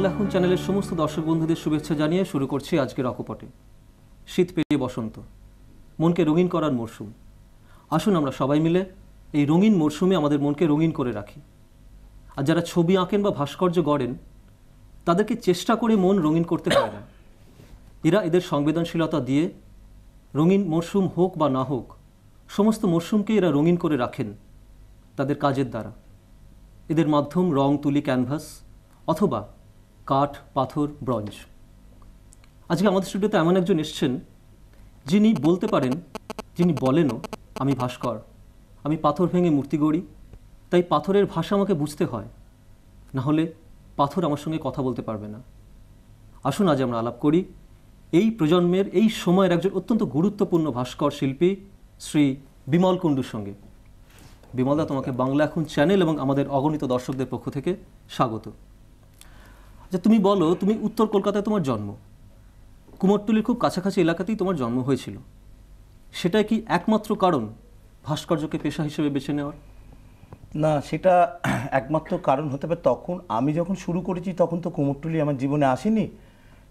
বাংলা এখন চ্যানেলের সমস্ত দর্শক বন্ধুদের শুভেচ্ছা জানিয়ে শুরু করছি আজকের অকপটে শীত পেরিয়ে বসন্ত মনকে রঙিন করার মরশুম আসুন আমরা সবাই মিলে এই রঙিন মরশুমে আমাদের মনকে রঙিন করে রাখি আর যারা ছবি আঁকেন বা ভাস্কর্য গড়েন তাদেরকে চেষ্টা করে মন রঙিন করতে পারে না এরা এদের সংবেদনশীলতা দিয়ে রঙিন মরশুম হোক বা না হোক সমস্ত মরশুমকে এরা রঙিন করে রাখেন তাদের কাজের দ্বারা এদের মাধ্যম রং তুলি ক্যানভাস অথবা কাঠ পাথর ব্রঞ্জ আজকে আমাদের স্টুডিওতে এমন একজন এসছেন যিনি বলতে পারেন যিনি বলেনও আমি ভাস্কর আমি পাথর ভেঙে মূর্তি গড়ি তাই পাথরের ভাষা আমাকে বুঝতে হয় না হলে পাথর আমার সঙ্গে কথা বলতে পারবে না আসুন আজ আমরা আলাপ করি এই প্রজন্মের এই সময়ের একজন অত্যন্ত গুরুত্বপূর্ণ ভাস্কর শিল্পী শ্রী বিমল কুণ্ডুর সঙ্গে বিমলদা তোমাকে বাংলা এখন চ্যানেল এবং আমাদের অগণিত দর্শকদের পক্ষ থেকে স্বাগত যে তুমি বলো তুমি উত্তর কলকাতায় তোমার জন্ম কুমোরটুলির খুব কাছাকাছি এলাকাতেই তোমার জন্ম হয়েছিল সেটা কি একমাত্র কারণ ভাস্কর্যকে পেশা হিসেবে বেছে নেওয়ার না সেটা একমাত্র কারণ হতে পারে তখন আমি যখন শুরু করেছি তখন তো কুমোরটুলি আমার জীবনে আসেনি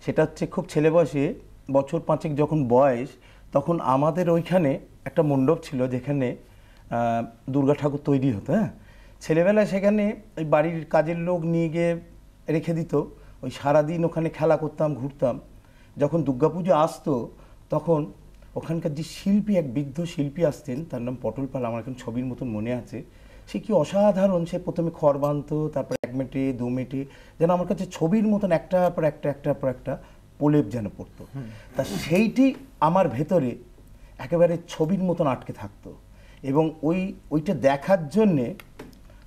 সেটা হচ্ছে খুব ছেলে বয়সে বছর পাঁচেক যখন বয়স তখন আমাদের ওইখানে একটা মণ্ডপ ছিল যেখানে দুর্গা ঠাকুর তৈরি হতো হ্যাঁ ছেলেবেলায় সেখানে ওই বাড়ির কাজের লোক নিয়ে গিয়ে রেখে দিত ওই সারাদিন ওখানে খেলা করতাম ঘুরতাম যখন দুর্গাপুজো আসতো তখন ওখানকার যে শিল্পী এক বৃদ্ধ শিল্পী আসতেন তার নাম পটল পাল আমার এখন ছবির মতন মনে আছে সে কি অসাধারণ সে প্রথমে খড় বাঁধত তারপর এক মেটে দু মেটে যেন আমার কাছে ছবির মতন একটা পর একটা একটা পর একটা প্রলেপ যেন পড়তো তা সেইটি আমার ভেতরে একেবারে ছবির মতন আটকে থাকতো এবং ওই ওইটা দেখার জন্যে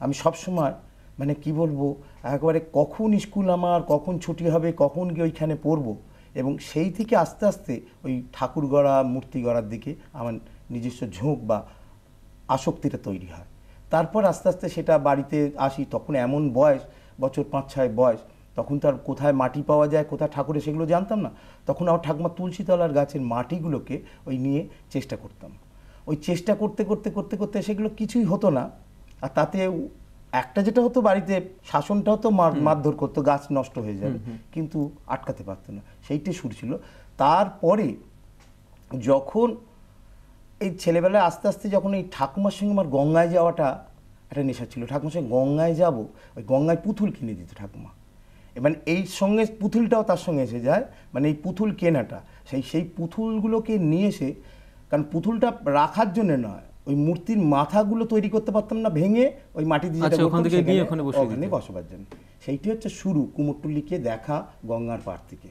আমি সবসময় মানে কি বলবো একেবারে কখন স্কুল আমার কখন ছুটি হবে কখন গিয়ে ওইখানে পড়ব এবং সেই থেকে আস্তে আস্তে ওই ঠাকুর গড়া মূর্তি গড়ার দিকে আমার নিজস্ব ঝোঁক বা আসক্তিটা তৈরি হয় তারপর আস্তে আস্তে সেটা বাড়িতে আসি তখন এমন বয়স বছর পাঁচ ছয় বয়স তখন তার কোথায় মাটি পাওয়া যায় কোথায় ঠাকুরে সেগুলো জানতাম না তখন আমার ঠাকুমা তুলসীতলার গাছের মাটিগুলোকে ওই নিয়ে চেষ্টা করতাম ওই চেষ্টা করতে করতে করতে করতে সেগুলো কিছুই হতো না আর তাতে একটা যেটা হতো বাড়িতে শাসনটা হতো মারধর করতো গাছ নষ্ট হয়ে যাবে কিন্তু আটকাতে পারতো না সেইটাই সুর ছিল তারপরে যখন এই ছেলেবেলায় আস্তে আস্তে যখন এই ঠাকুমার সঙ্গে আমার গঙ্গায় যাওয়াটা একটা নেশা ছিল ঠাকুমার সঙ্গে গঙ্গায় যাব ওই গঙ্গায় পুতুল কিনে দিত ঠাকুমা এবার এই সঙ্গে পুতুলটাও তার সঙ্গে এসে যায় মানে এই পুতুল কেনাটা সেই সেই পুতুলগুলোকে নিয়ে এসে কারণ পুতুলটা রাখার জন্য নয় ওই মূর্তির মাথাগুলো তৈরি করতে পারতাম না ভেঙে ওই মাটি দিয়ে আচ্ছা, ওখান থেকে ওখানে বসে ওখানে বসবাস জন্য সেইটি হচ্ছে শুরু কুমোরটুলিকে দেখা গঙ্গার পার থেকে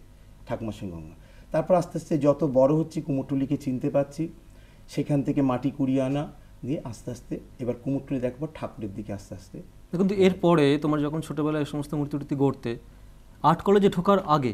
ঠাকুমা সিং গঙ্গা তারপর আস্তে আস্তে যত বড় হচ্ছি কুমোরটুলিকে চিনতে পারছি সেখান থেকে মাটি কুড়িয়ে আনা দিয়ে আস্তে আস্তে এবার কুমোরটুলি দেখবো ঠাকুরের দিকে আস্তে আস্তে কিন্তু এরপরে তোমার যখন ছোটোবেলায় সমস্ত মূর্তি টুর্তি গড়তে আর্ট কলেজে ঢোকার আগে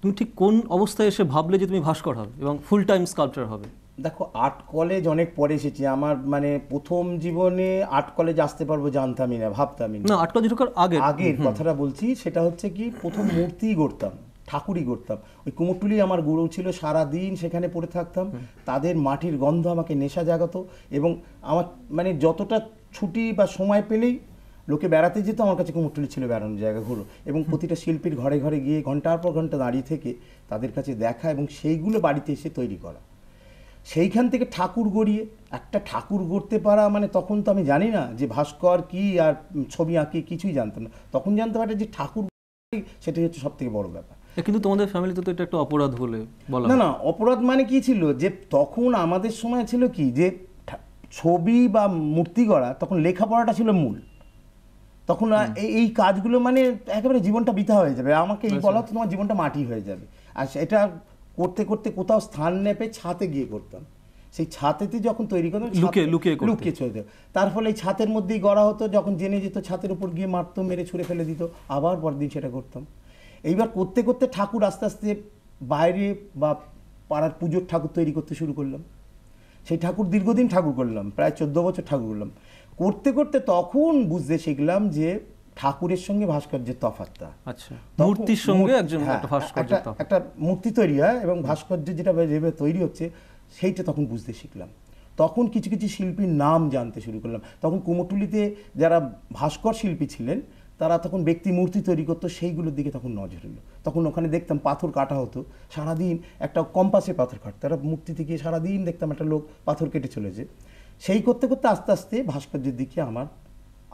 তুমি ঠিক কোন অবস্থায় এসে ভাবলে যে তুমি ভাস্কর হবে এবং ফুল টাইম স্কাল্পচার হবে দেখো আর্ট কলেজ অনেক পরে এসেছি আমার মানে প্রথম জীবনে আর্ট কলেজ আসতে পারবো জানতামই না ভাবতামই না আর্ট কলেজ আগে আগের কথাটা বলছি সেটা হচ্ছে কি প্রথম মূর্তিই গড়তাম ঠাকুরই করতাম ওই কুমোরটুলি আমার গুরু ছিল সারা দিন সেখানে পড়ে থাকতাম তাদের মাটির গন্ধ আমাকে নেশা জাগাতো এবং আমার মানে যতটা ছুটি বা সময় পেলেই লোকে বেড়াতে যেত আমার কাছে কুমোরটুলি ছিল বেড়ানোর জায়গা ঘুরো এবং প্রতিটা শিল্পীর ঘরে ঘরে গিয়ে ঘন্টার পর ঘন্টা দাঁড়িয়ে থেকে তাদের কাছে দেখা এবং সেইগুলো বাড়িতে এসে তৈরি করা সেইখান থেকে ঠাকুর গড়িয়ে একটা ঠাকুর গড়তে পারা মানে তখন তো আমি জানি না যে ভাস্কর কি আর ছবি আঁকি কিছুই জানতাম না তখন জানতে পারে যে ঠাকুর সেটাই হচ্ছে সব থেকে বড় ব্যাপার কিন্তু তোমাদের ফ্যামিলিতে তো এটা একটা অপরাধ বলে বলা না না অপরাধ মানে কি ছিল যে তখন আমাদের সময় ছিল কি যে ছবি বা মূর্তি গড়া তখন লেখাপড়াটা ছিল মূল তখন এই কাজগুলো মানে একেবারে জীবনটা বৃথা হয়ে যাবে আমাকে এই আচ্ছা। বলা তোমার জীবনটা মাটি হয়ে যাবে আর এটা করতে করতে কোথাও স্থান নেপে ছাতে গিয়ে করতাম সেই ছাতেতে যখন তৈরি করতাম লুকে লুকে লুকে ছড়ে তার ফলে এই ছাতের মধ্যেই গড়া হতো যখন জেনে যেত ছাতের উপর গিয়ে মারতো মেরে ছুঁড়ে ফেলে দিত আবার দিন সেটা করতাম এইবার করতে করতে ঠাকুর আস্তে আস্তে বাইরে বা পাড়ার পুজোর ঠাকুর তৈরি করতে শুরু করলাম সেই ঠাকুর দীর্ঘদিন ঠাকুর করলাম প্রায় চোদ্দ বছর ঠাকুর করলাম করতে করতে তখন বুঝতে শিখলাম যে ঠাকুরের সঙ্গে ভাস্কর্যের তফাতটা আচ্ছা, মূর্তির সঙ্গে একজন হ্যাঁ, একটা মূর্তি তৈরি হয় এবং ভাস্কর্য যেটা যেভাবে তৈরি হচ্ছে সেইটা তখন বুঝতে শিখলাম তখন কিছু কিছু শিল্পীর নাম জানতে শুরু করলাম তখন কুমটুলিতে যারা ভাস্কর শিল্পী ছিলেন তারা তখন ব্যক্তি মূর্তি তৈরি করতো সেইগুলোর দিকে তখন নজর হইলো তখন ওখানে দেখতাম পাথর কাটা হতো সারাদিন একটা কম্পাসে পাথর কাটতো তারা মূর্তি থেকে সারাদিন দেখতাম একটা লোক পাথর কেটে চলেছে সেই করতে করতে আস্তে আস্তে ভাস্কর্যের দিকে আমার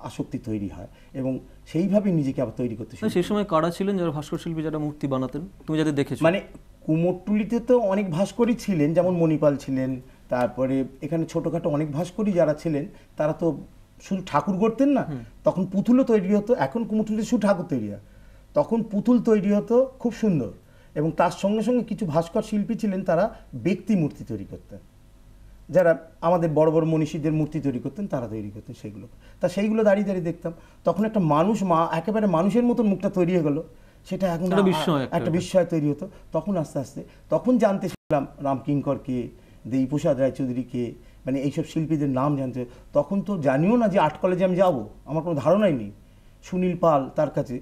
আসক্তি তৈরি হয় এবং সেইভাবে নিজেকে আবার তৈরি করতে সেই সময় কারা ছিলেন যারা ভাস্কর শিল্পী যারা মূর্তি বানাতেন তুমি যাদের দেখেছো মানে কুমোরটুলিতে তো অনেক ভাস্করই ছিলেন যেমন মণিপাল ছিলেন তারপরে এখানে ছোটোখাটো অনেক ভাস্করই যারা ছিলেন তারা তো শুধু ঠাকুর করতেন না তখন পুতুলও তৈরি হতো এখন কুমোরটুলিতে শুধু ঠাকুর তৈরি হয় তখন পুতুল তৈরি হতো খুব সুন্দর এবং তার সঙ্গে সঙ্গে কিছু ভাস্কর শিল্পী ছিলেন তারা ব্যক্তি মূর্তি তৈরি করতেন যারা আমাদের বড় বড় মনীষীদের মূর্তি তৈরি করতেন তারা তৈরি করতেন সেইগুলো তা সেইগুলো দাঁড়িয়ে দাঁড়িয়ে দেখতাম তখন একটা মানুষ মা একেবারে মানুষের মতন মুখটা তৈরি হয়ে গেল সেটা এখন একটা বিস্ময় তৈরি হতো তখন আস্তে আস্তে তখন জানতে শিখলাম রামকিঙ্কর কে দেবীপ্রসাদ রায়চৌধুরী কে মানে এইসব শিল্পীদের নাম জানতে তখন তো জানিও না যে আর্ট কলেজে আমি যাবো আমার কোনো ধারণাই নেই সুনীল পাল তার কাছে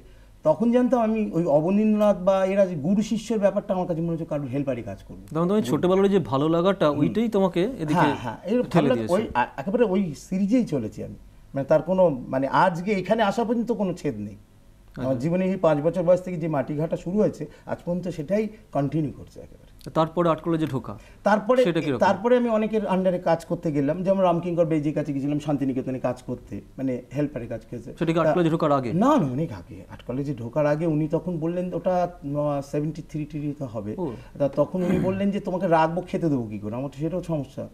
তখন জানতাম আমি ওই অবনীন্দ্রনাথ বা এরা যে গুরু শিষ্যের ব্যাপারটা আমার কাছে মনে হচ্ছে কারোর হেল্পারই কাজ করবে তখন তুমি ছোটবেলার যে ভালো লাগাটা ওইটাই তোমাকে হ্যাঁ, হ্যাঁ। ওই একেবারে ওই সিরিজেই চলেছি আমি মানে তার কোনো মানে আজকে এখানে আসা পর্যন্ত কোনো ছেদ নেই আচ্ছা। আমার জীবনে এই পাঁচ বছর বয়স থেকে যে মাটি ঘাটা শুরু হয়েছে আজ পর্যন্ত সেটাই কন্টিনিউ করছে একেবারে তারপরে আর্ট কলেজে ঢোকা তারপরে তারপরে আমি অনেকের আন্ডারে কাজ করতে গেলাম যেমন রামকিঙ্কর বেজির কাছে গেছিলাম শান্তিনিকেতনে কাজ করতে মানে হেল্পারের কাজ করেছে সেটা আর্ট কলেজে ঢোকার আগে না না অনেক আগে আর্ট কলেজে ঢোকার আগে উনি তখন বললেন ওটা সেভেন্টি থ্রি টিরি তো হবে তা তখন উনি বললেন যে তোমাকে রাখবো খেতে দেবো কী করে আমার তো সেটাও সমস্যা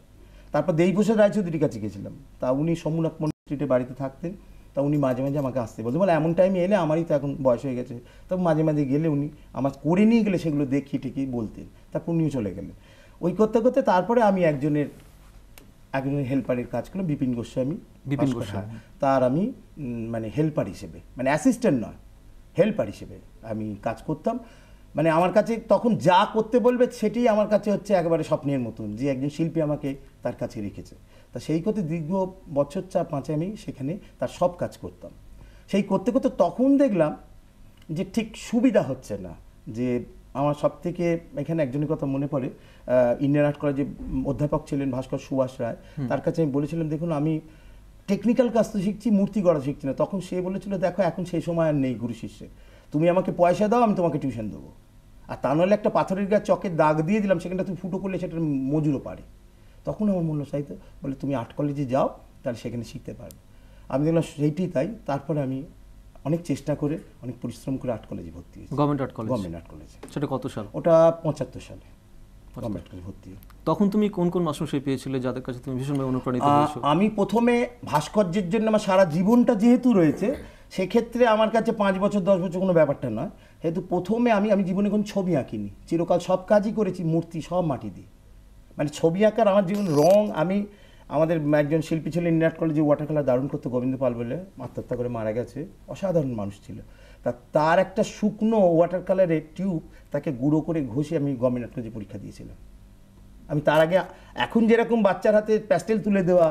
তারপর দেবভূষণ রায়চৌধুরীর কাছে গেছিলাম তা উনি সমুনাক মন্ত্রীতে বাড়িতে থাকতেন তা উনি মাঝে মাঝে আমাকে আসতে বলতো বলে এমন টাইমে এলে আমারই তো এখন বয়স হয়ে গেছে তো মাঝে মাঝে গেলে উনি আমার করে নিয়ে গেলে সেগুলো দেখি ঠিকই বলতেন তারপর উনিও চলে গেলেন ওই করতে করতে তারপরে আমি একজনের একজন হেল্পারের কাজ করলো বিপিন গোস্বামী বিপিন গোস্বামী হ্যাঁ। তার আমি মানে হেল্পার হিসেবে মানে অ্যাসিস্ট্যান্ট নয় হেল্পার হিসেবে আমি কাজ করতাম মানে আমার কাছে তখন যা করতে বলবে সেটি আমার কাছে হচ্ছে একেবারে স্বপ্নের মতন যে একজন শিল্পী আমাকে তার কাছে রেখেছে তা সেই কথা দীর্ঘ বছর চা পাঁচে আমি সেখানে তার সব কাজ করতাম সেই করতে করতে তখন দেখলাম যে ঠিক সুবিধা হচ্ছে না যে আমার সব থেকে এখানে একজনের কথা মনে পড়ে ইন্ডিয়ান আর্ট কলেজে অধ্যাপক ছিলেন ভাস্কর সুভাষ রায় তার কাছে আমি বলেছিলাম দেখুন আমি টেকনিক্যাল কাজ তো শিখছি মূর্তি গড়া শিখছি না তখন সে বলেছিল দেখো এখন সেই সময় আর নেই গুরু শিষ্যে তুমি আমাকে পয়সা দাও আমি তোমাকে টিউশন দেবো আর তা নাহলে একটা পাথরের গাছ চকের দাগ দিয়ে দিলাম সেখানটা তুমি ফুটো করলে সেটার মজুরও পারে তখন আমার মূল্য চাইতে বলে তুমি আর্ট কলেজে যাও তাহলে সেখানে শিখতে পারবে আমি দেখলাম সেইটি তাই তারপরে আমি অনেক চেষ্টা করে অনেক পরিশ্রম করে আর্ট কলেজে ভর্তি হয়েছি government art college government art কলেজে সেটা কত সাল ওটা পঁচাত্তর সালে গভর্নমেন্ট কলেজে ভর্তি তখন তুমি কোন কোন মাস্টারশিপ পেয়েছিলে যাদের কাছে তুমি ভীষণভাবে অনুপ্রাণিত হয়েছো আমি প্রথমে ভাস্কর্যের জন্য আমার সারা জীবনটা যেহেতু রয়েছে সেক্ষেত্রে আমার কাছে পাঁচ বছর দশ বছর কোনো ব্যাপারটা নয় সেহেতু প্রথমে আমি আমি জীবনে কোনো ছবি আঁকিনি চিরকাল সব কাজই করেছি মূর্তি সব মাটি দিয়ে মানে ছবি আঁকার আমার জীবন রং আমি আমাদের একজন শিল্পী ছিলেন ইন্ডিয়ান কলেজে ওয়াটার কালার দারুণ করতো গোবিন্দ পাল বলে আত্মহত্যা করে মারা গেছে অসাধারণ মানুষ ছিল তা তার একটা শুকনো ওয়াটার কালারের টিউব তাকে গুঁড়ো করে ঘষে আমি গভর্নমেন্ট কলেজে পরীক্ষা দিয়েছিলাম আমি তার আগে এখন যেরকম বাচ্চার হাতে প্যাস্টেল তুলে দেওয়া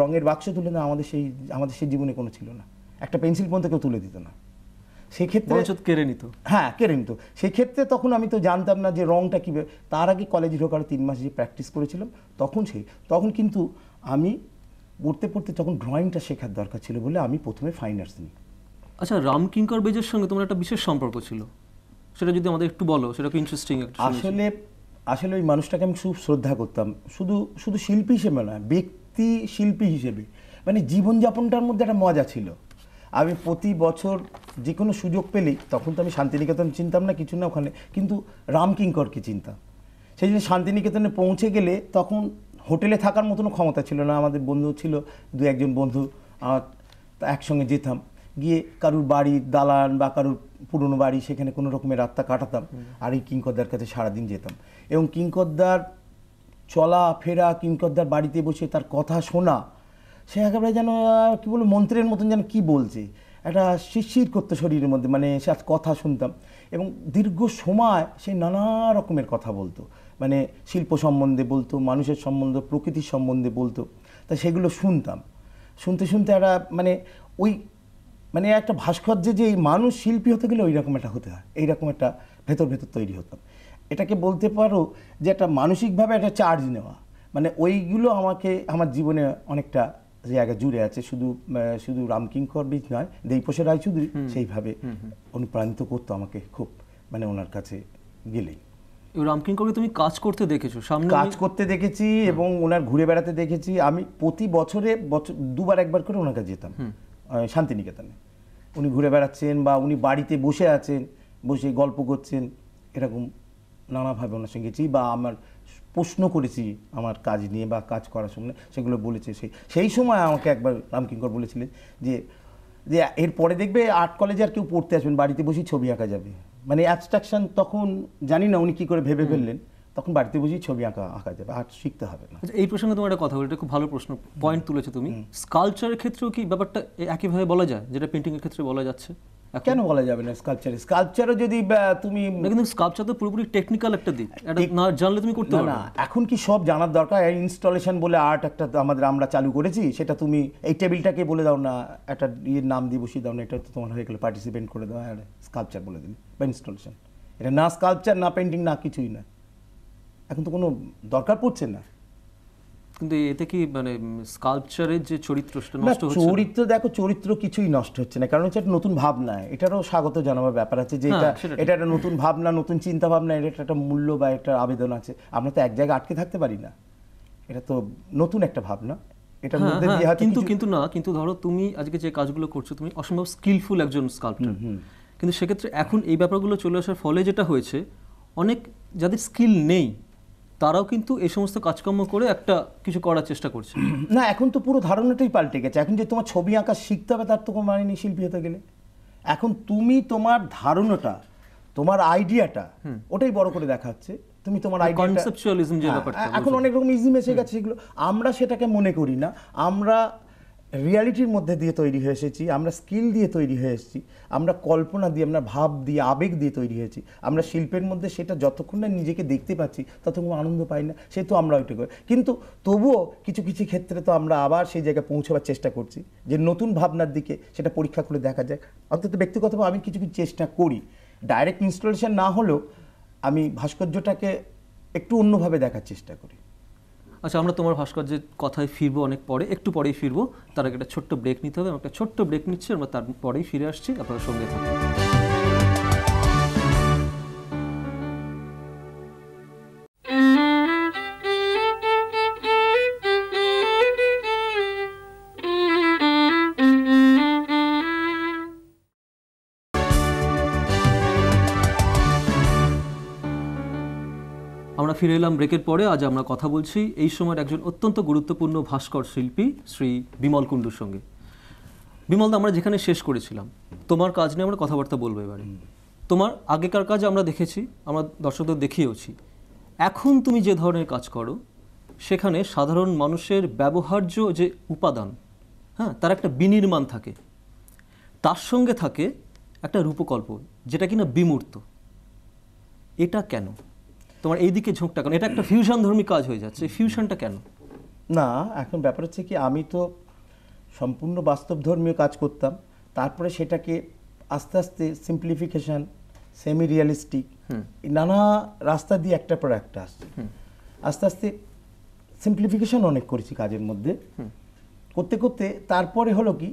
রঙের বাক্স তুলে দেওয়া আমাদের সেই আমাদের সেই জীবনে কোনো ছিল না একটা পেন্সিল পর্যন্ত কেউ তুলে দিত না সেক্ষেত্রে কেড়ে নিত হ্যাঁ কেড়ে নিত সেক্ষেত্রে তখন আমি তো জানতাম না যে রংটা কীভাবে তার আগে কলেজে ঢোকার তিন মাস যে প্র্যাকটিস করেছিলাম তখন সেই তখন কিন্তু আমি পড়তে পড়তে তখন ড্রয়িংটা শেখার দরকার ছিল বলে আমি প্রথমে ফাইন আর্টস নিই আচ্ছা রামকিঙ্কর বেজের সঙ্গে তোমার একটা বিশেষ সম্পর্ক ছিল সেটা যদি আমাদের একটু বলো সেটা ইন্টারেস্টিং আসলে আসলে ওই মানুষটাকে আমি খুব শ্রদ্ধা করতাম শুধু শুধু শিল্পী হিসেবে নয় ব্যক্তি শিল্পী হিসেবে মানে জীবনযাপনটার মধ্যে একটা মজা ছিল আমি প্রতি বছর যে কোনো সুযোগ পেলেই তখন তো আমি শান্তিনিকেতন চিনতাম না কিছু না ওখানে কিন্তু রামকিঙ্করকে চিনতাম সেই জন্য শান্তিনিকেতনে পৌঁছে গেলে তখন হোটেলে থাকার মতনও ক্ষমতা ছিল না আমাদের বন্ধু ছিল দু একজন বন্ধু একসঙ্গে যেতাম গিয়ে কারুর বাড়ি দালান বা কারুর পুরনো বাড়ি সেখানে কোনো রকমের রাত্তা কাটাতাম আর এই কিঙ্করদার কাছে সারাদিন যেতাম এবং কিঙ্করদার চলা ফেরা কিঙ্করদার বাড়িতে বসে তার কথা শোনা সে একেবারে যেন কী বলবো মন্ত্রের মতন যেন কি বলছে একটা শিরশির করতো শরীরের মধ্যে মানে সে কথা শুনতাম এবং দীর্ঘ সময় সে নানা রকমের কথা বলতো মানে শিল্প সম্বন্ধে বলতো মানুষের সম্বন্ধে প্রকৃতির সম্বন্ধে বলতো তা সেগুলো শুনতাম শুনতে শুনতে একটা মানে ওই মানে একটা ভাস্কর্য যে এই মানুষ শিল্পী হতে গেলে ওই রকম একটা হতে হয় এইরকম একটা ভেতর ভেতর তৈরি হতাম এটাকে বলতে পারো যে একটা মানসিকভাবে একটা চার্জ নেওয়া মানে ওইগুলো আমাকে আমার জীবনে অনেকটা জায়গা জুড়ে আছে শুধু শুধু রামকিঙ্কর বীজ নয় দেবপোষা রায়চৌধুরী সেইভাবে অনুপ্রাণিত করতো আমাকে খুব মানে ওনার কাছে গেলেই রামকিঙ্করকে তুমি কাজ করতে দেখেছো সামনে কাজ করতে দেখেছি এবং ওনার ঘুরে বেড়াতে দেখেছি আমি প্রতি বছরে বছর দুবার একবার করে ওনার কাছে যেতাম শান্তিনিকেতনে উনি ঘুরে বেড়াচ্ছেন বা উনি বাড়িতে বসে আছেন বসে গল্প করছেন এরকম নানাভাবে ওনার সঙ্গে গেছি বা আমার প্রশ্ন করেছি আমার কাজ নিয়ে বা কাজ করার সময় সেগুলো বলেছে সেই সেই সময় আমাকে একবার রামকিঙ্কর বলেছিলেন যে যে এরপরে দেখবে আর্ট কলেজে আর কেউ পড়তে আসবেন বাড়িতে বসেই ছবি আঁকা যাবে মানে অ্যাবস্ট্রাকশন তখন জানি না উনি কী করে ভেবে ফেললেন তখন বাড়িতে বসেই ছবি আঁকা আঁকা যাবে আর শিখতে হবে না আচ্ছা, এই প্রসঙ্গে তোমার একটা কথা বলি এটা খুব ভালো প্রশ্ন পয়েন্ট তুলেছো তুমি স্কালচারের ক্ষেত্রেও কি ব্যাপারটা একইভাবে বলা যায় যেটা পেন্টিংয়ের ক্ষেত্রে বলা যাচ্ছে কেন বলা যাবে না স্কাল্পচার স্কাল্পচারও যদি তুমি কিন্তু স্কাল্পচার তো পুরোপুরি টেকনিক্যাল একটা দিক না জানলে তুমি করতে পারবে না এখন কি সব জানার দরকার ইনস্টলেশন বলে আর্ট একটা আমাদের আমরা চালু করেছি সেটা তুমি এই টেবিলটাকে বলে দাও না একটা ইয়ে নাম দিয়ে বসিয়ে দাও না এটা তো তোমার হয়ে গেলে পার্টিসিপেন্ট করে দাও আর স্কাল্পচার বলে দিন বা ইনস্টলেশন এটা না স্কাল্পচার না পেন্টিং না কিছুই না এখন তো কোনো দরকার পড়ছে না কিন্তু এতে কি মানে স্কাল্পচারের যে চরিত্র সেটা নষ্ট হচ্ছে চরিত্র দেখো চরিত্র কিছুই নষ্ট হচ্ছে না কারণ হচ্ছে একটা নতুন ভাবনা এটারও স্বাগত জানাবার ব্যাপার আছে যে হ্যাঁ, এটা এটা একটা নতুন ভাবনা নতুন চিন্তা ভাবনা এটা একটা মূল্য বা একটা আবেদন আছে আমরা তো এক জায়গায় আটকে থাকতে পারি না এটা তো নতুন একটা ভাবনা এটার হ্যাঁ, মধ্যে হ্যাঁ, দিয়ে কিন্তু কিন্তু না কিন্তু ধরো তুমি আজকে যে কাজগুলো করছো তুমি অসম্ভব স্কিলফুল একজন স্কাল্পচার কিন্তু সেক্ষেত্রে এখন এই ব্যাপারগুলো চলে আসার ফলে যেটা হয়েছে অনেক যাদের স্কিল নেই তারাও কিন্তু এই সমস্ত কাজকর্ম করে একটা কিছু করার চেষ্টা করছে না এখন তো পুরো ধারণাটাই পাল্টে গেছে এখন যে তোমার ছবি আঁকা শিখতে হবে তার তো কোনো মানে নেই শিল্পী হতে গেলে এখন তুমি তোমার ধারণাটা তোমার আইডিয়াটা ওটাই বড় করে দেখাচ্ছে তুমি তোমার আইডিয়া মানে হ্যাঁ, ব্যাপারটা এখন অনেক রকম ইজম এসে গেছে সেগুলো আমরা সেটাকে মনে করি না আমরা রিয়ালিটির মধ্যে দিয়ে তৈরি হয়ে এসেছি আমরা স্কিল দিয়ে তৈরি হয়ে এসেছি আমরা কল্পনা দিয়ে আমরা ভাব দিয়ে আবেগ দিয়ে তৈরি হয়েছি আমরা শিল্পের মধ্যে সেটা যতক্ষণ না নিজেকে দেখতে পাচ্ছি ততক্ষণ আনন্দ পাই না সে তো আমরা ওইটুকু কিন্তু তবুও কিছু কিছু ক্ষেত্রে তো আমরা আবার সেই জায়গায় পৌঁছবার চেষ্টা করছি যে নতুন ভাবনার দিকে সেটা পরীক্ষা করে দেখা যাক অন্তত ব্যক্তিগতভাবে আমি কিছু কিছু চেষ্টা করি ডাইরেক্ট ইনস্টলেশন না হলেও আমি ভাস্কর্যটাকে একটু অন্যভাবে দেখার চেষ্টা করি আচ্ছা আমরা তোমার ভাস্কর্যের কথায় ফিরবো অনেক পরে একটু পরেই ফিরবো তার আগে একটা ছোট্ট ব্রেক নিতে হবে আমরা একটা ছোট্ট ব্রেক নিচ্ছি আমরা তারপরেই ফিরে আসছি আপনারা সঙ্গে থাকুন আমরা ফিরে এলাম ব্রেকের পরে আজ আমরা কথা বলছি এই সময়ের একজন অত্যন্ত গুরুত্বপূর্ণ ভাস্কর শিল্পী শ্রী বিমল কুণ্ডুর সঙ্গে বিমলদা আমরা যেখানে শেষ করেছিলাম তোমার কাজ নিয়ে আমরা কথাবার্তা বলবো এবারে তোমার আগেকার কাজ আমরা দেখেছি আমরা দর্শকদের দেখিয়েওছি এখন তুমি যে ধরনের কাজ করো সেখানে সাধারণ মানুষের ব্যবহার্য যে উপাদান হ্যাঁ তার একটা বিনির্মাণ থাকে তার সঙ্গে থাকে একটা রূপকল্প যেটা কিনা বিমূর্ত এটা কেন তোমার এইদিকে ঝোঁকটা কেন এটা একটা ফিউশন ধর্মী কাজ হয়ে যাচ্ছে ফিউশনটা কেন না এখন ব্যাপার হচ্ছে কি আমি তো সম্পূর্ণ বাস্তব ধর্মীয় কাজ করতাম তারপরে সেটাকে আস্তে আস্তে সিম্পলিফিকেশান সেমি রিয়ালিস্টিক নানা রাস্তা দিয়ে একটার পর একটা আসছে আস্তে আস্তে সিম্পলিফিকেশান অনেক করেছি কাজের মধ্যে করতে করতে তারপরে হলো কি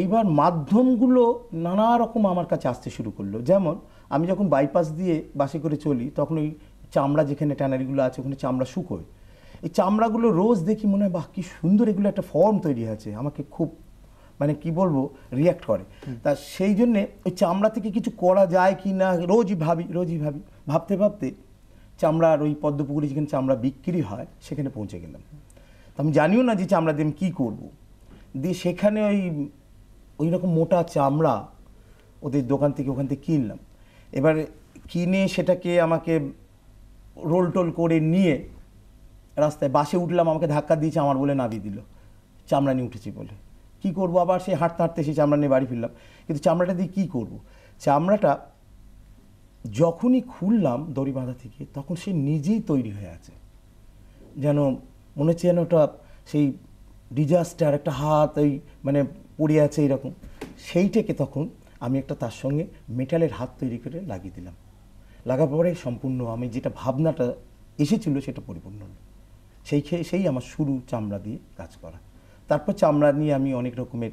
এইবার মাধ্যমগুলো নানা রকম আমার কাছে আসতে শুরু করলো যেমন আমি যখন বাইপাস দিয়ে বাসে করে চলি তখন ওই চামড়া যেখানে ট্যানারিগুলো আছে ওখানে চামড়া শুকোয় এই চামড়াগুলো রোজ দেখি মনে হয় বাহ কী সুন্দর এগুলো একটা ফর্ম তৈরি আছে আমাকে খুব মানে কি বলবো রিয়াক্ট করে তা সেই জন্যে ওই চামড়া থেকে কিছু করা যায় কি না রোজই ভাবি রোজই ভাবি ভাবতে ভাবতে চামড়ার ওই পদ্মপুকুরে যেখানে চামড়া বিক্রি হয় সেখানে পৌঁছে গেলাম তা আমি জানিও না যে চামড়া দিয়ে আমি কী করবো দিয়ে সেখানে ওই ওই রকম মোটা চামড়া ওদের দোকান থেকে ওখান থেকে কিনলাম এবার কিনে সেটাকে আমাকে রোল টোল করে নিয়ে রাস্তায় বাসে উঠলাম আমাকে ধাক্কা দিয়েছে আমার বলে নাবি দিল চামড়া নিয়ে উঠেছি বলে কি করব আবার সে হাঁটতে হাঁটতে সেই চামড়া নিয়ে বাড়ি ফিরলাম কিন্তু চামড়াটা দিয়ে কী করবো চামড়াটা যখনই খুললাম দড়ি বাঁধা থেকে তখন সে নিজেই তৈরি হয়ে আছে যেন মনে হচ্ছে যেন ওটা সেই ডিজাস্টার একটা হাত ওই মানে পড়ে আছে এরকম সেইটাকে তখন আমি একটা তার সঙ্গে মেটালের হাত তৈরি করে লাগিয়ে দিলাম লাগার পরে সম্পূর্ণ আমি যেটা ভাবনাটা এসেছিল সেটা পরিপূর্ণ হলো সেই খেয়ে সেই আমার শুরু চামড়া দিয়ে কাজ করা তারপর চামড়া নিয়ে আমি অনেক রকমের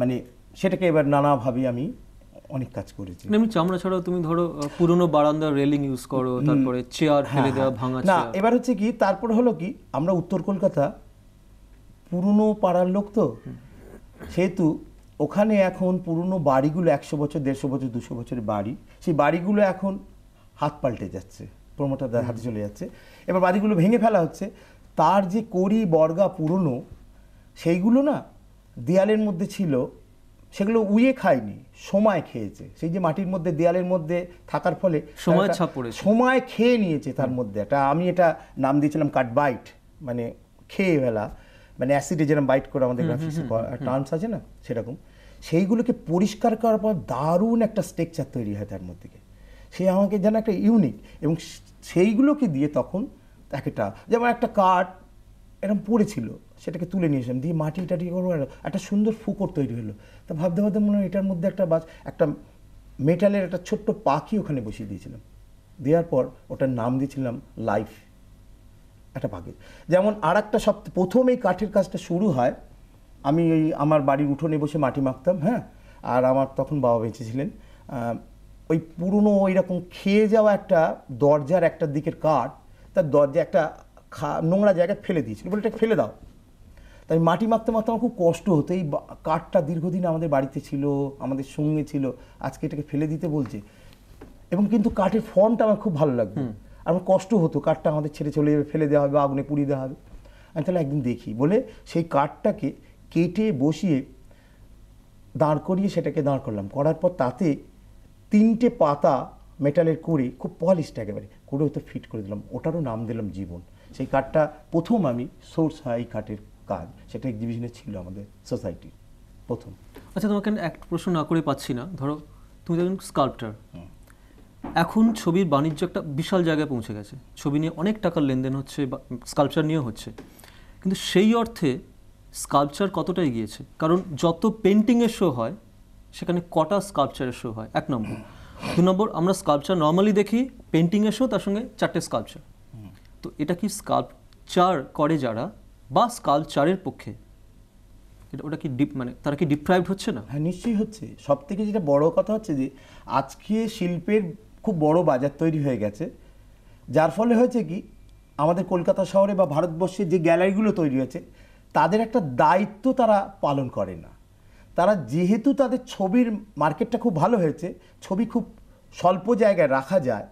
মানে সেটাকে এবার নানাভাবে আমি অনেক কাজ করেছি মানে আমি চামড়া ছাড়াও তুমি ধরো পুরনো বারান্দা রেলিং ইউজ করো তারপরে চেয়ার হ্যাঁ, ফেলে দেওয়া হ্যাঁ। ভাঙা না এবার হচ্ছে কি তারপর হলো কি আমরা উত্তর কলকাতা পুরনো পাড়ার লোক তো সেহেতু ওখানে এখন পুরনো বাড়িগুলো একশো বছর দেড়শো বছর দুশো বছরের বাড়ি সেই বাড়িগুলো এখন হাত পাল্টে যাচ্ছে প্রমোটারদের হাতে চলে যাচ্ছে এবার বাড়িগুলো ভেঙে ফেলা হচ্ছে তার যে করি বর্গা পুরনো সেইগুলো না দেয়ালের মধ্যে ছিল সেগুলো উয়ে খায়নি সময় খেয়েছে সেই যে মাটির মধ্যে দেয়ালের মধ্যে থাকার ফলে সময় ছাপ পড়ে সময় খেয়ে নিয়েছে তার মধ্যে একটা আমি এটা নাম দিয়েছিলাম কাট বাইট মানে খেয়ে ফেলা মানে অ্যাসিডে যেরকম বাইট করে আমাদের টার্মস আছে না সেরকম সেইগুলোকে পরিষ্কার করার পর দারুণ একটা স্ট্রেকচার তৈরি হয় তার মধ্যে সে আমাকে যেন একটা ইউনিক এবং সেইগুলোকে দিয়ে তখন একটা যেমন একটা কাঠ এরকম পড়েছিল সেটাকে তুলে নিয়েছিলাম দিয়ে মাটি টাটি করবো একটা সুন্দর ফুকর তৈরি হলো তা ভাবতে ভাবতে মনে হয় এটার মধ্যে একটা বাস একটা মেটালের একটা ছোট্ট পাখি ওখানে বসিয়ে দিয়েছিলাম দেওয়ার পর ওটার নাম দিয়েছিলাম লাইফ একটা পাখির যেমন আর একটা সব প্রথম এই কাঠের কাজটা শুরু হয় আমি ওই আমার বাড়ির উঠোনে বসে মাটি মাখতাম হ্যাঁ আর আমার তখন বাবা বেঁচে ছিলেন ওই পুরনো এরকম খেয়ে যাওয়া একটা দরজার একটা দিকের কাঠ তার দরজা একটা খা নোংরা জায়গায় ফেলে দিয়েছিল বলে এটা ফেলে দাও তাই মাটি মাখতে মাখতে আমার খুব কষ্ট হতো এই কাঠটা দীর্ঘদিন আমাদের বাড়িতে ছিল আমাদের সঙ্গে ছিল আজকে এটাকে ফেলে দিতে বলছে এবং কিন্তু কাঠের ফর্মটা আমার খুব ভালো লাগতো আমার কষ্ট হতো কাঠটা আমাদের ছেড়ে চলে যাবে ফেলে দেওয়া হবে আগুনে পুড়িয়ে দেওয়া হবে আমি তাহলে একদিন দেখি বলে সেই কাঠটাকে কেটে বসিয়ে দাঁড় করিয়ে সেটাকে দাঁড় করলাম করার পর তাতে তিনটে পাতা মেটালের করে খুব পলিশড একেবারে করে ওতে ফিট করে দিলাম ওটারও নাম দিলাম জীবন সেই কার্ডটা প্রথম আমি সোর্স হ্যাঁ, এই কার্ডের কাজ সেটা এক্সিবিশনে ছিল আমাদের সোসাইটির প্রথম আচ্ছা তোমাকে একটা প্রশ্ন না করে পাচ্ছি না ধরো তুমি একজন স্কাল্পটার এখন ছবির বাণিজ্য একটা বিশাল জায়গায় পৌঁছে গেছে ছবি নিয়ে অনেক টাকার লেনদেন হচ্ছে বা স্কাল্পচার নিয়েও হচ্ছে কিন্তু সেই অর্থে স্কাল্পচার কতটা এগিয়েছে কারণ যত পেন্টিংয়ের শো হয় সেখানে কটা স্কাল্পচারের শো হয় এক নম্বর দু নম্বর আমরা স্কাল্পচার নর্মালি দেখি পেন্টিংয়ের শো তার সঙ্গে চারটে স্কাল্পচার তো এটা কি স্কাল্পচার করে যারা বা স্কাল্পচারের পক্ষে এটা ওটা কি ডিপ মানে তারা কি ডিপ্রাইভড হচ্ছে না হ্যাঁ নিশ্চয়ই হচ্ছে সব থেকে যেটা বড় কথা হচ্ছে যে আজকে শিল্পের খুব বড় বাজার তৈরি হয়ে গেছে যার ফলে হয়েছে কি আমাদের কলকাতা শহরে বা ভারতবর্ষে যে গ্যালারিগুলো তৈরি হয়েছে তাদের একটা দায়িত্ব তারা পালন করে না তারা যেহেতু তাদের ছবির মার্কেটটা খুব ভালো হয়েছে ছবি খুব স্বল্প জায়গায় রাখা যায়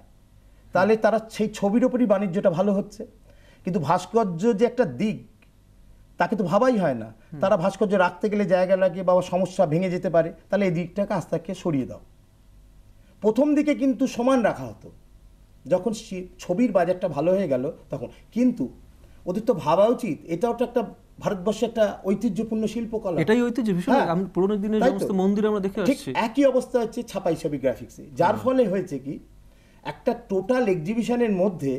তাহলে তারা সেই ছবির ওপরই বাণিজ্যটা ভালো হচ্ছে কিন্তু ভাস্কর্য যে একটা দিক তাকে তো ভাবাই হয় না তারা ভাস্কর্য রাখতে গেলে জায়গা লাগে বা সমস্যা ভেঙে যেতে পারে তাহলে এই দিকটাকে আস্তে আস্তে সরিয়ে দাও প্রথম দিকে কিন্তু সমান রাখা হতো যখন ছবির বাজারটা ভালো হয়ে গেল তখন কিন্তু ওদের তো ভাবা উচিত এটাও তো একটা ভারতবর্ষে একটা ঐতিহ্যপূর্ণ শিল্পকলা এটাই ঐতিহ্য বিষয় হ্যাঁ, আমি পুরনো দিনের সমস্ত মন্দির আমরা দেখে আসছি একই অবস্থা হচ্ছে ছাপাই ছবি গ্রাফিক্সে যার ফলে হয়েছে কি একটা টোটাল এক্সিবিশনের মধ্যে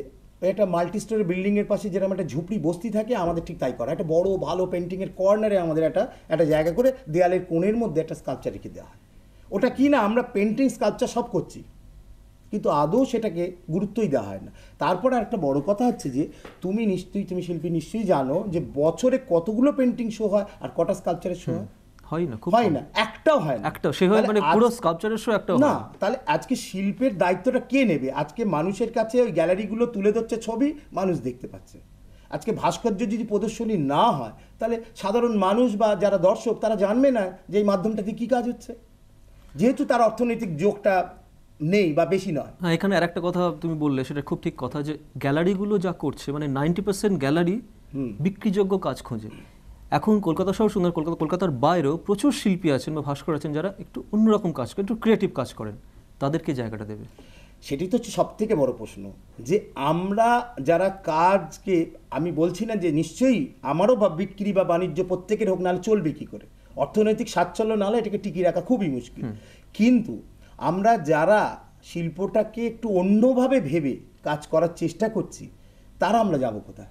একটা মাল্টি স্টোরি এর পাশে যেরকম একটা ঝুপড়ি বস্তি থাকে আমাদের ঠিক তাই করা একটা বড় ভালো পেন্টিংয়ের কর্নারে আমাদের একটা একটা জায়গা করে দেয়ালের কোণের মধ্যে একটা স্কাল্পচার রেখে দেওয়া হয় ওটা কি না আমরা পেন্টিং স্কাল্পচার সব করছি কিন্তু আদৌ সেটাকে গুরুত্বই দেওয়া হয় না তারপরে একটা বড় কথা হচ্ছে যে তুমি নিশ্চয়ই তুমি শিল্পী নিশ্চয়ই জানো যে বছরে কতগুলো পেন্টিং শো হয় আর কটা স্কাল্পচারের শো হয় না হয় না একটাও হয় না একটাও মানে না তাহলে আজকে শিল্পের দায়িত্বটা কে নেবে আজকে মানুষের কাছে ওই গ্যালারিগুলো তুলে ধরছে ছবি মানুষ দেখতে পাচ্ছে আজকে ভাস্কর্য যদি প্রদর্শনী না হয় তাহলে সাধারণ মানুষ বা যারা দর্শক তারা জানবে না যে এই মাধ্যমটাতে কি কাজ হচ্ছে যেহেতু তার অর্থনৈতিক যোগটা নেই বা বেশি নয় হ্যাঁ এখানে আর একটা কথা তুমি বললে সেটা খুব ঠিক কথা যে গ্যালারিগুলো যা করছে মানে নাইনটি পার্সেন্ট গ্যালারি বিক্রিযোগ্য কাজ খোঁজে এখন কলকাতা শহর সুন্দর কলকাতা কলকাতার বাইরেও প্রচুর শিল্পী আছেন বা ভাস্কর আছেন যারা একটু অন্যরকম কাজ করেন একটু ক্রিয়েটিভ কাজ করেন তাদেরকে জায়গাটা দেবে সেটি তো হচ্ছে সব থেকে বড় প্রশ্ন যে আমরা যারা কাজকে আমি বলছি না যে নিশ্চয়ই আমারও বা বিক্রি বা বাণিজ্য প্রত্যেকের হোক নাহলে চলবে কী করে অর্থনৈতিক সাচ্ছল্য নাহলে এটাকে টিকিয়ে রাখা খুবই মুশকিল কিন্তু আমরা যারা শিল্পটাকে একটু অন্যভাবে ভেবে কাজ করার চেষ্টা করছি তারা আমরা যাব কোথায়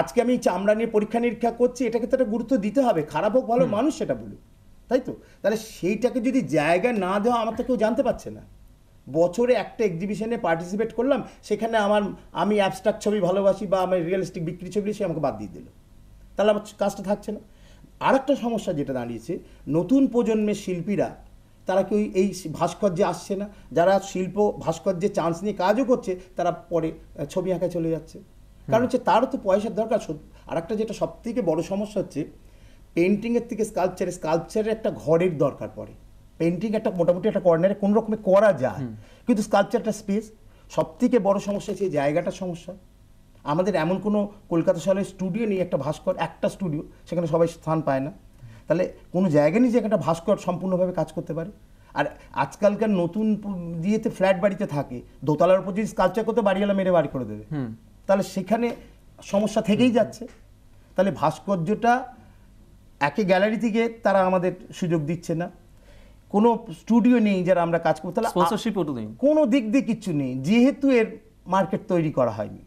আজকে আমি চামড়া নিয়ে পরীক্ষা নিরীক্ষা করছি এটাকে তো একটা গুরুত্ব দিতে হবে খারাপ হোক ভালো মানুষ সেটা বলুক তাই তো তাহলে সেইটাকে যদি জায়গা না দেওয়া আমার তো কেউ জানতে পারছে না বছরে একটা এক্সিবিশনে পার্টিসিপেট করলাম সেখানে আমার আমি অ্যাবস্ট্রাক ছবি ভালোবাসি বা আমার রিয়েলিস্টিক বিক্রি ছবি সে আমাকে বাদ দিয়ে দিল তাহলে আমার কাজটা থাকছে না আর একটা সমস্যা যেটা দাঁড়িয়েছে নতুন প্রজন্মের শিল্পীরা তারা কি এই ভাস্কর্যে আসছে না যারা শিল্প ভাস্কর্যে চান্স নিয়ে কাজও করছে তারা পরে ছবি আঁকা চলে যাচ্ছে কারণ হচ্ছে তারও তো পয়সার দরকার আর একটা যেটা থেকে বড় সমস্যা হচ্ছে পেন্টিংয়ের থেকে স্কাল্পচারে স্কাল্পচারের একটা ঘরের দরকার পড়ে পেন্টিং একটা মোটামুটি একটা কর্নারে কোনো রকমে করা যায় কিন্তু স্কাল্পচারটা স্পেস সব থেকে বড় সমস্যা হচ্ছে জায়গাটার সমস্যা আমাদের এমন কোনো কলকাতা শহরের স্টুডিও নেই একটা ভাস্কর একটা স্টুডিও সেখানে সবাই স্থান পায় না তাহলে কোনো জায়গায় নিয়ে যে একটা ভাস্কর সম্পূর্ণভাবে কাজ করতে পারে আর আজকালকার নতুন দিয়েতে ফ্ল্যাট বাড়িতে থাকে দোতলার উপর যদি স্কালচার করতে বাড়িওয়ালা মেরে বাড়ি করে দেবে তাহলে সেখানে সমস্যা থেকেই যাচ্ছে তাহলে ভাস্কর্যটা একে গ্যালারি থেকে তারা আমাদের সুযোগ দিচ্ছে না কোনো স্টুডিও নেই যারা আমরা কাজ করতে কোনো দিক দিয়ে কিচ্ছু নেই যেহেতু এর মার্কেট তৈরি করা হয়নি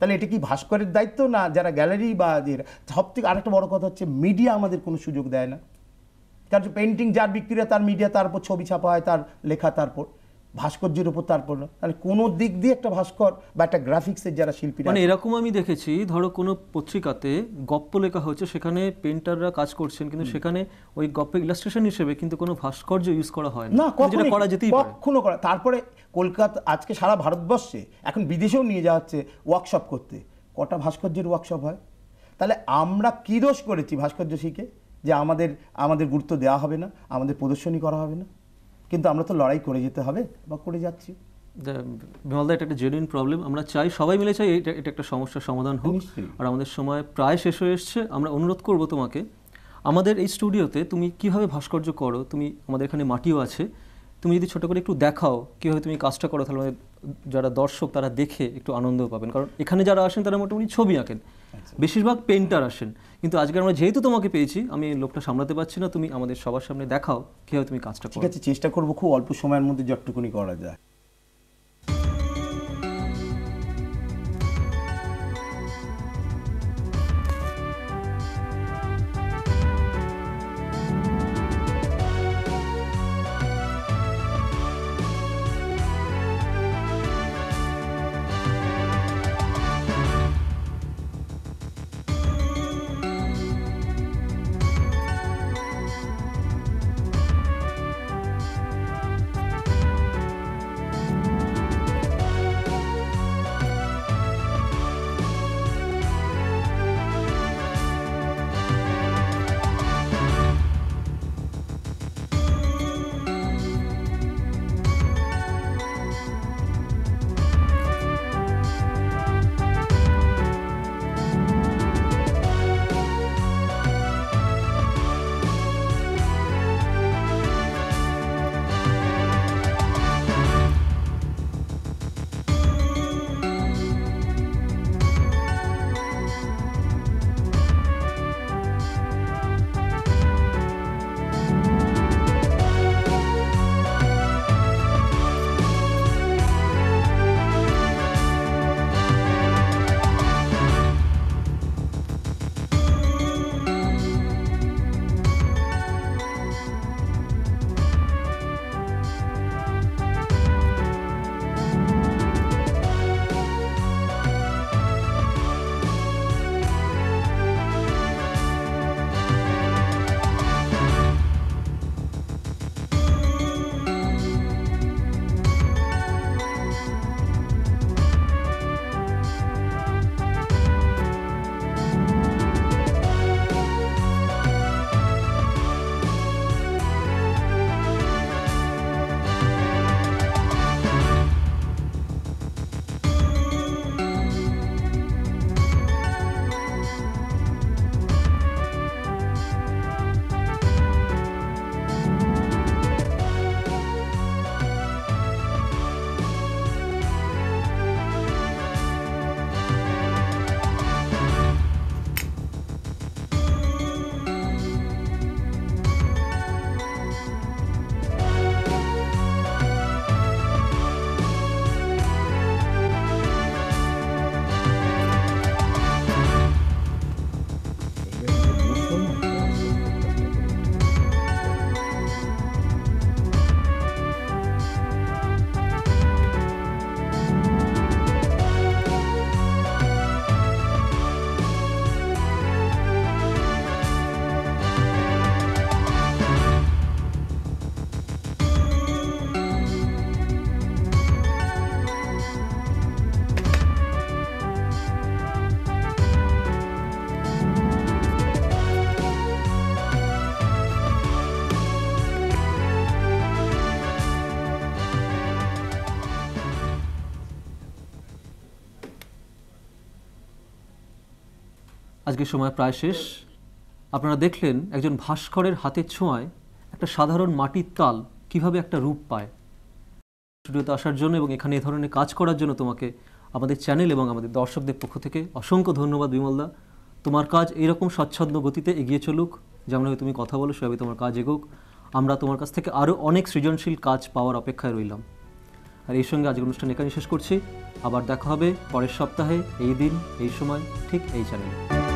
তাহলে এটা কি ভাস্করের দায়িত্ব না যারা গ্যালারি বা সব থেকে আরেকটা বড় কথা হচ্ছে মিডিয়া আমাদের কোনো সুযোগ দেয় না কারণ পেন্টিং যার বিক্রি তার মিডিয়া তার উপর ছবি ছাপা হয় তার লেখা তারপর ভাস্কর্যের উপর তার পড়লো তাহলে কোনো দিক দিয়ে একটা ভাস্কর বা একটা গ্রাফিক্সের যারা শিল্পী মানে এরকম আমি দেখেছি ধরো কোনো পত্রিকাতে গপ্প লেখা হয়েছে সেখানে পেন্টাররা কাজ করছেন কিন্তু সেখানে ওই গপ্পে ইলাস্ট্রেশন হিসেবে কিন্তু কোনো ভাস্কর্য ইউজ করা হয় না কখনো করা যেতেই কখনো করা তারপরে কলকাতা আজকে সারা ভারতবর্ষে এখন বিদেশেও নিয়ে যাওয়া হচ্ছে ওয়ার্কশপ করতে কটা ভাস্কর্যের ওয়ার্কশপ হয় তাহলে আমরা কী দোষ করেছি ভাস্কর্য শিখে যে আমাদের আমাদের গুরুত্ব দেওয়া হবে না আমাদের প্রদর্শনী করা হবে না কিন্তু আমরা তো লড়াই করে যেতে হবে বা করে যাচ্ছি বিমলদা এটা একটা জেনুইন প্রবলেম আমরা চাই সবাই মিলে চাই এটা এটা একটা সমস্যার সমাধান হোক আর আমাদের সময় প্রায় শেষ হয়ে এসছে আমরা অনুরোধ করব তোমাকে আমাদের এই স্টুডিওতে তুমি কিভাবে ভাস্কর্য করো তুমি আমাদের এখানে মাটিও আছে তুমি যদি ছোট করে একটু দেখাও কীভাবে তুমি কাজটা করো তাহলে যারা দর্শক তারা দেখে একটু আনন্দ পাবেন কারণ এখানে যারা আসেন তারা মোটামুটি ছবি আঁকেন বেশিরভাগ পেন্টার আসেন কিন্তু আজকে আমরা যেহেতু তোমাকে পেয়েছি আমি লোকটা সামলাতে পারছি না তুমি আমাদের সবার সামনে দেখাও কীভাবে তুমি কাজটা ঠিক আছে চেষ্টা করবো খুব অল্প সময়ের মধ্যে যতটুকুনি করা যায় আজকের সময় প্রায় শেষ আপনারা দেখলেন একজন ভাস্করের হাতে ছোঁয়ায় একটা সাধারণ মাটির তাল কিভাবে একটা রূপ পায় স্টুডিওতে আসার জন্য এবং এখানে এ ধরনের কাজ করার জন্য তোমাকে আমাদের চ্যানেল এবং আমাদের দর্শকদের পক্ষ থেকে অসংখ্য ধন্যবাদ বিমলদা তোমার কাজ এরকম স্বচ্ছন্দ গতিতে এগিয়ে চলুক যেমন তুমি কথা বলো সেভাবে তোমার কাজ এগোক আমরা তোমার কাছ থেকে আরও অনেক সৃজনশীল কাজ পাওয়ার অপেক্ষায় রইলাম আর এই সঙ্গে আজকের অনুষ্ঠান এখানে শেষ করছি আবার দেখা হবে পরের সপ্তাহে এই দিন এই সময় ঠিক এই চ্যানেলে